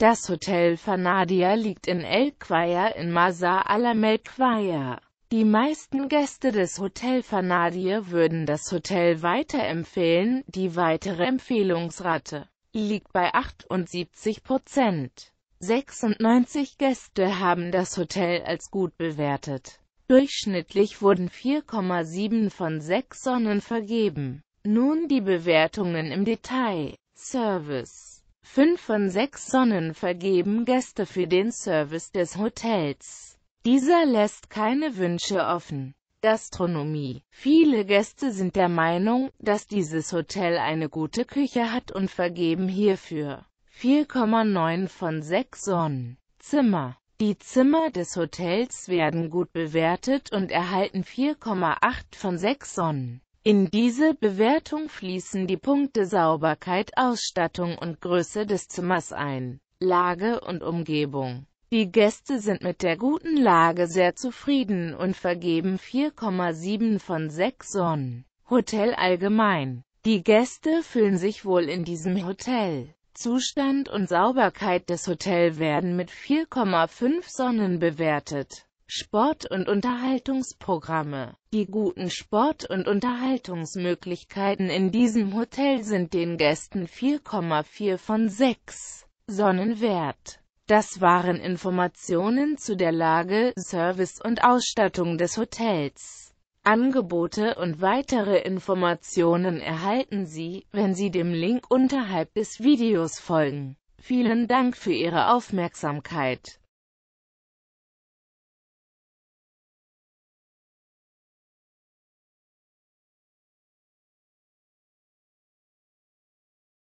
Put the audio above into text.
Das Hotel Fanadia liegt in El Quaya in Masa Alam El Quaya. Die meisten Gäste des Hotel Fanadia würden das Hotel weiterempfehlen, die weitere Empfehlungsrate liegt bei 78 Prozent. 96 Gäste haben das Hotel als gut bewertet. Durchschnittlich wurden 4,7 von 6 Sonnen vergeben. Nun die Bewertungen im Detail. Service Fünf von sechs Sonnen vergeben Gäste für den Service des Hotels. Dieser lässt keine Wünsche offen. Gastronomie. Viele Gäste sind der Meinung, dass dieses Hotel eine gute Küche hat und vergeben hierfür 4,9 von 6 Sonnen. Zimmer. Die Zimmer des Hotels werden gut bewertet und erhalten 4,8 von 6 Sonnen. In diese Bewertung fließen die Punkte Sauberkeit, Ausstattung und Größe des Zimmers ein, Lage und Umgebung. Die Gäste sind mit der guten Lage sehr zufrieden und vergeben 4,7 von 6 Sonnen. Hotel allgemein. Die Gäste fühlen sich wohl in diesem Hotel. Zustand und Sauberkeit des Hotels werden mit 4,5 Sonnen bewertet. Sport- und Unterhaltungsprogramme. Die guten Sport- und Unterhaltungsmöglichkeiten in diesem Hotel sind den Gästen 4,4 von 6 Sonnen wert. Das waren Informationen zu der Lage, Service und Ausstattung des Hotels. Angebote und weitere Informationen erhalten Sie, wenn Sie dem Link unterhalb des Videos folgen. Vielen Dank für Ihre Aufmerksamkeit.